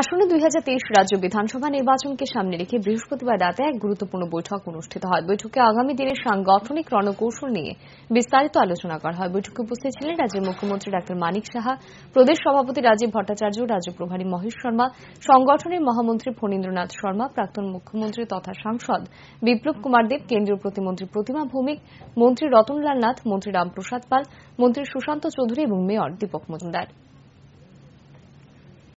আসন্ন দুই রাজ্য বিধানসভা নির্বাচনকে সামনে রেখে বৃহস্পতিবার রাতে এক গুরুত্বপূর্ণ বৈঠক অনুষ্ঠিত হয় বৈঠকে আগামী দিনের সাংগঠনিক রণকৌশল নিয়ে বিস্তারিত আলোচনা করা হয় বৈঠকে উপস্থিত ছিলেন রাজ্যের মুখ্যমন্ত্রী ডা মানিক সাহা প্রদেশ সভাপতি রাজীব ভট্টাচার্য রাজ্য প্রভারী মহেশ শর্মা সংগঠনের মহামন্ত্রী ফণীন্দ্রনাথ শর্মা প্রাক্তন মুখ্যমন্ত্রী তথা সাংসদ বিপ্লব কুমার দেব কেন্দ্রীয় প্রতিমন্ত্রী প্রতিমা ভৌমিক মন্ত্রী রতনলাল নাথ মন্ত্রী রামপ্রসাদ পাল মন্ত্রী সুশান্ত চৌধুরী এবং মেয়র দীপক মজুমদার